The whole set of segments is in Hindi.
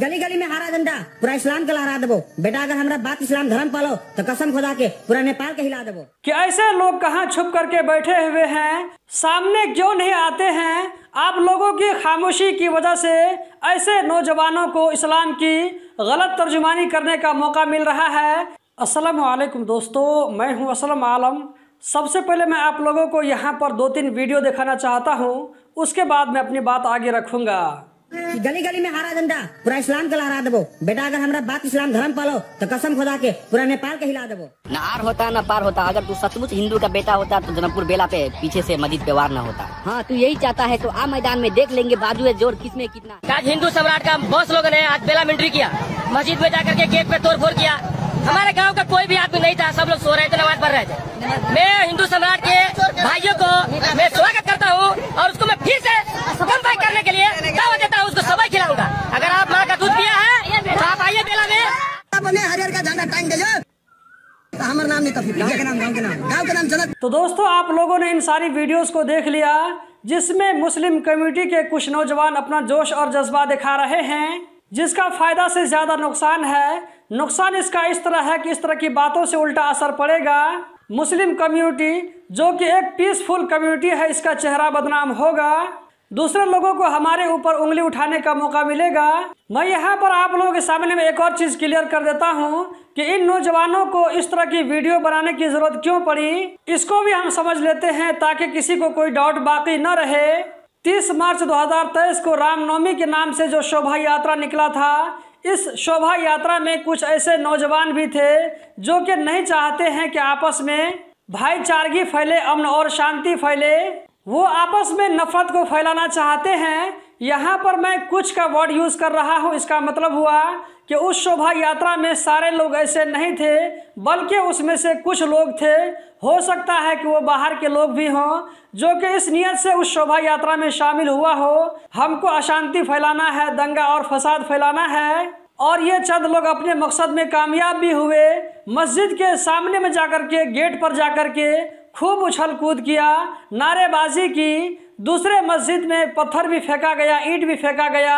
गली गली में हरा झंडा पूरा इस्लाम का लहरा देबो बेटा अगर हमारा बात इस्लाम धर्म पालो तो कसम खुदा के पूरा नेपाल के हिला देबो कि ऐसे लोग कहाँ छुप करके बैठे हुए हैं सामने क्यों नहीं आते हैं आप लोगों की खामोशी की वजह से ऐसे नौजवानों को इस्लाम की गलत तर्जुमानी करने का मौका मिल रहा है असलम दोस्तों मैं हूँ असलम आलम सबसे पहले मैं आप लोगों को यहाँ पर दो तीन वीडियो दिखाना चाहता हूँ उसके बाद मैं अपनी बात आगे रखूँगा कि गली गली में हरा झंडा पूरा इस्लाम के लहरा देबो बेटा अगर हमारा बात इस्लाम धर्म पालो तो कसम खुदा के पूरा नेपाल के हिला देबो न आर होता न पार होता अगर तू सचमुच हिंदू का बेटा होता तो जनकपुर बेला पे पीछे से मस्जिद पे वार न होता हाँ तू यही चाहता है तो आ मैदान में देख लेंगे बाजू जोर किस में कितना आज हिंदू सम्राट का बहुत लोग ने आज बेला मिलिट्री किया मस्जिद में जाकर के गेट पे फोड़ किया हमारे गाँव का कोई भी आदमी नहीं था सब लोग सो रहे थे नमाज पढ़ रहे थे मैं हिंदू सम्राट के भाइयों को मैं स्वागत हरियर का झंडा टांग दिया तो हमारा नाम नहीं के नाम के नाम तो दोस्तों आप लोगों ने इन सारी वीडियोस को देख लिया जिसमें मुस्लिम कम्युनिटी के कुछ नौजवान अपना जोश और जज्बा दिखा रहे हैं जिसका फ़ायदा से ज़्यादा नुकसान है नुकसान इसका इस तरह है कि इस तरह की बातों से उल्टा असर पड़ेगा मुस्लिम कम्युनिटी जो कि एक पीसफुल कम्युनिटी है इसका चेहरा बदनाम होगा दूसरे लोगों को हमारे ऊपर उंगली उठाने का मौका मिलेगा मैं यहाँ पर आप लोगों के सामने में एक और चीज़ क्लियर कर देता हूँ कि इन नौजवानों को इस तरह की वीडियो बनाने की ज़रूरत क्यों पड़ी इसको भी हम समझ लेते हैं ताकि किसी को कोई डाउट बाकी न रहे 30 मार्च 2023 को रामनवमी के नाम से जो शोभा यात्रा निकला था इस शोभा यात्रा में कुछ ऐसे नौजवान भी थे जो कि नहीं चाहते हैं कि आपस में भाईचारगी फैले अमन और शांति फैले वो आपस में नफरत को फैलाना चाहते हैं यहाँ पर मैं कुछ का वर्ड यूज़ कर रहा हूँ इसका मतलब हुआ कि उस शोभा यात्रा में सारे लोग ऐसे नहीं थे बल्कि उसमें से कुछ लोग थे हो सकता है कि वो बाहर के लोग भी हों जो कि इस नियत से उस शोभा यात्रा में शामिल हुआ हो हमको अशांति फैलाना है दंगा और फसाद फैलाना है और ये चंद लोग अपने मकसद में कामयाब भी हुए मस्जिद के सामने में जाकर के गेट पर जाकर के खूब उछल कूद किया नारेबाजी की दूसरे मस्जिद में पत्थर भी फेंका गया ईंट भी फेंका गया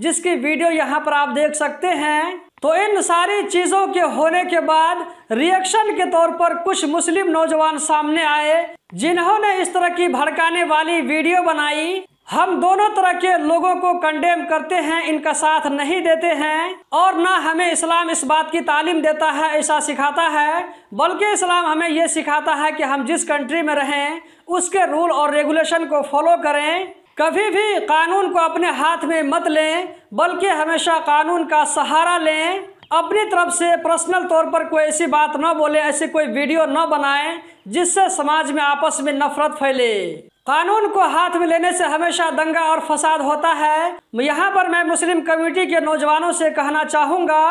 जिसकी वीडियो यहाँ पर आप देख सकते हैं तो इन सारी चीज़ों के होने के बाद रिएक्शन के तौर पर कुछ मुस्लिम नौजवान सामने आए जिन्होंने इस तरह की भड़काने वाली वीडियो बनाई हम दोनों तरह के लोगों को कंडेम करते हैं इनका साथ नहीं देते हैं और ना हमें इस्लाम इस बात की तालीम देता है ऐसा सिखाता है बल्कि इस्लाम हमें यह सिखाता है कि हम जिस कंट्री में रहें उसके रूल और रेगुलेशन को फॉलो करें कभी भी कानून को अपने हाथ में मत लें बल्कि हमेशा कानून का सहारा लें अपनी तरफ से पर्सनल तौर पर कोई ऐसी बात न बोले ऐसी कोई वीडियो न बनाएं जिससे समाज में आपस में नफरत फैले कानून को हाथ में लेने से हमेशा दंगा और फसाद होता है यहाँ पर मैं मुस्लिम कम्युनिटी के नौजवानों से कहना चाहूँगा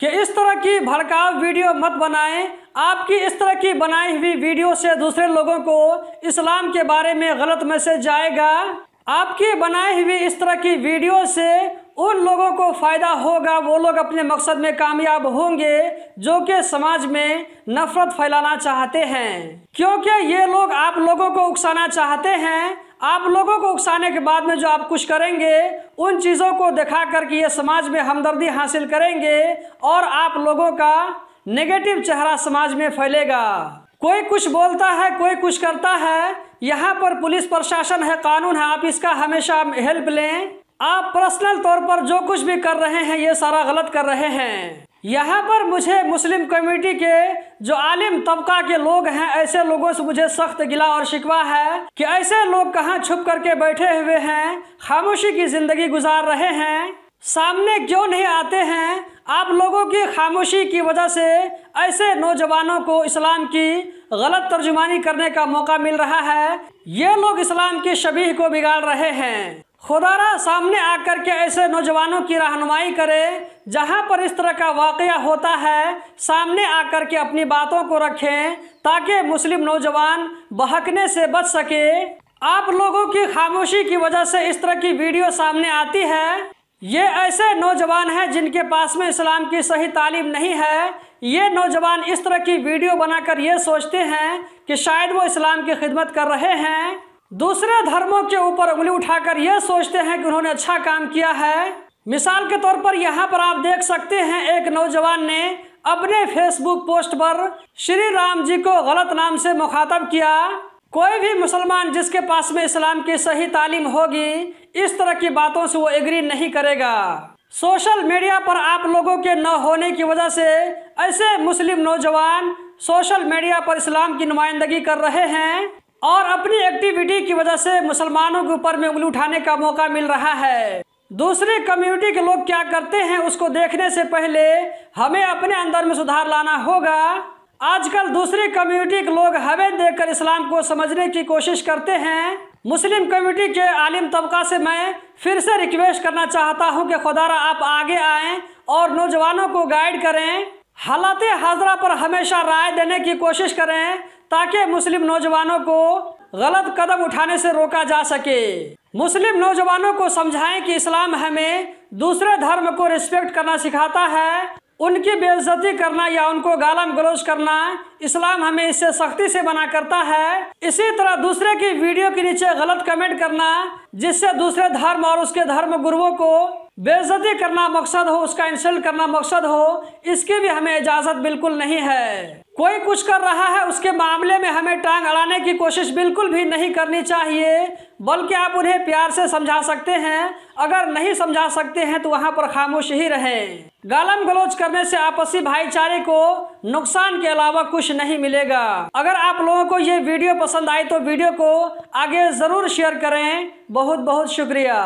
कि इस तरह की भड़काव वीडियो मत बनाएं आपकी इस तरह की बनाई हुई वीडियो से दूसरे लोगों को इस्लाम के बारे में गलत मैसेज जाएगा आपकी बनाई हुई इस तरह की वीडियो से उन लोगों को फ़ायदा होगा वो लोग अपने मकसद में कामयाब होंगे जो कि समाज में नफरत फैलाना चाहते हैं क्योंकि ये लोग आप लोगों को उकसाना चाहते हैं आप लोगों को उकसाने के बाद में जो आप कुछ करेंगे उन चीज़ों को दिखा करके ये समाज में हमदर्दी हासिल करेंगे और आप लोगों का नेगेटिव चेहरा समाज में फैलेगा कोई कुछ बोलता है कोई कुछ करता है यहाँ पर पुलिस प्रशासन है कानून है आप इसका हमेशा हेल्प लें आप पर्सनल तौर पर जो कुछ भी कर रहे हैं ये सारा गलत कर रहे हैं यहाँ पर मुझे मुस्लिम कम्युनिटी के जो आलिम तबका के लोग हैं ऐसे लोगों से मुझे सख्त गिला और शिकवा है कि ऐसे लोग कहाँ छुप करके बैठे हुए हैं खामोशी की जिंदगी गुजार रहे हैं सामने क्यों नहीं आते हैं आप लोगों की खामोशी की वजह से ऐसे नौजवानों को इस्लाम की गलत तर्जुमानी करने का मौका मिल रहा है ये लोग इस्लाम की शबीह को बिगाड़ रहे हैं खुदारा सामने आकर के ऐसे नौजवानों की रहनुमाई करे जहाँ पर इस तरह का वाक़ होता है सामने आकर के अपनी बातों को रखें ताकि मुस्लिम नौजवान बहकने से बच सके आप लोगों की खामोशी की वजह से इस तरह की वीडियो सामने आती है ये ऐसे नौजवान हैं जिनके पास में इस्लाम की सही तालीम नहीं है ये नौजवान इस तरह की वीडियो बनाकर ये सोचते हैं कि शायद वो इस्लाम की खिदमत कर रहे हैं दूसरे धर्मों के ऊपर उंगली उठाकर यह सोचते हैं कि उन्होंने अच्छा काम किया है मिसाल के तौर पर यहाँ पर आप देख सकते हैं एक नौजवान ने अपने फेसबुक पोस्ट पर श्री राम जी को गलत नाम से मुखातब किया कोई भी मुसलमान जिसके पास में इस्लाम की सही तालीम होगी इस तरह की बातों से वो एग्री नहीं करेगा सोशल मीडिया पर आप लोगों के न होने की वजह से ऐसे मुस्लिम नौजवान सोशल मीडिया पर इस्लाम की नुमाइंदगी कर रहे हैं और अपनी एक्टिविटी की वजह से मुसलमानों के ऊपर में उंगली उठाने का मौका मिल रहा है दूसरे कम्युनिटी के लोग क्या करते हैं उसको देखने से पहले हमें अपने अंदर में सुधार लाना होगा आजकल दूसरे कम्युनिटी के लोग हमें देखकर इस्लाम को समझने की कोशिश करते हैं मुस्लिम कम्युनिटी के आलिम तबका से मैं फिर से रिक्वेस्ट करना चाहता हूं कि खुदारा आप आगे आएं और नौजवानों को गाइड करें हालात हाजरा पर हमेशा राय देने की कोशिश करें ताकि मुस्लिम नौजवानों को गलत कदम उठाने से रोका जा सके मुस्लिम नौजवानों को समझाएं कि इस्लाम हमें दूसरे धर्म को रिस्पेक्ट करना सिखाता है उनकी बेइज्जती करना या उनको गालम गलोज करना इस्लाम हमें इससे सख्ती से मना करता है इसी तरह दूसरे की वीडियो के नीचे गलत कमेंट करना जिससे दूसरे धर्म और उसके धर्म गुरुओं को बेइज्जती करना मकसद हो उसका इंसल्ट करना मकसद हो इसकी भी हमें इजाज़त बिल्कुल नहीं है कोई कुछ कर रहा है उसके मामले में हमें टांग अड़ाने की कोशिश बिल्कुल भी नहीं करनी चाहिए बल्कि आप उन्हें प्यार से समझा सकते हैं अगर नहीं समझा सकते हैं तो वहाँ पर खामोश ही रहें गालम गलोच करने से आपसी भाईचारे को नुकसान के अलावा कुछ नहीं मिलेगा अगर आप लोगों को ये वीडियो पसंद आए तो वीडियो को आगे ज़रूर शेयर करें बहुत बहुत शुक्रिया